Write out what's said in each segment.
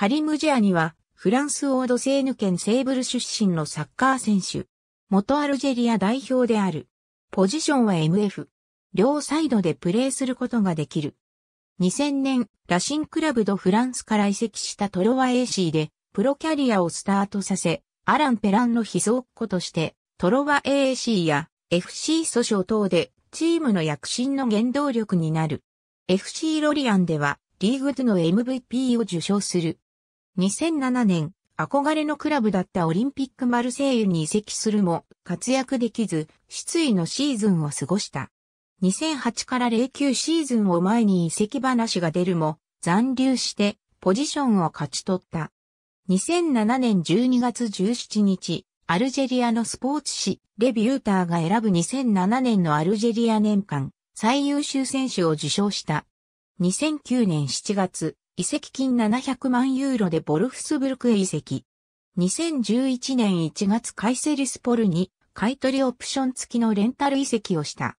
カリムジアニは、フランスオードセーヌ県セーブル出身のサッカー選手。元アルジェリア代表である。ポジションは MF。両サイドでプレーすることができる。2000年、ラシンクラブドフランスから移籍したトロワ AC で、プロキャリアをスタートさせ、アラン・ペランの秘蔵っ子として、トロワ AC や FC 訴訟等でチームの躍進の原動力になる。FC ロリアンではリーグ2の MVP を受賞する2007年、憧れのクラブだったオリンピックマルセイユに移籍するも、活躍できず、失意のシーズンを過ごした。2008から09シーズンを前に移籍話が出るも、残留して、ポジションを勝ち取った。2007年12月17日、アルジェリアのスポーツ誌、レビューターが選ぶ2007年のアルジェリア年間、最優秀選手を受賞した。2009年7月、移籍金700万ユーロでボルフスブルクへ移籍。2011年1月カイセリスポルに買取オプション付きのレンタル移籍をした。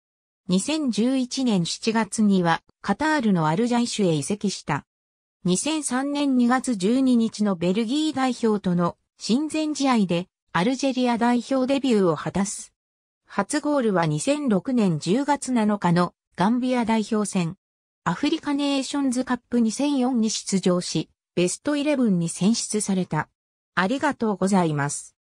2011年7月にはカタールのアルジャイシュへ移籍した。2003年2月12日のベルギー代表との親善試合でアルジェリア代表デビューを果たす。初ゴールは2006年10月7日のガンビア代表戦。アフリカネーションズカップ2004に出場し、ベストイレブンに選出された。ありがとうございます。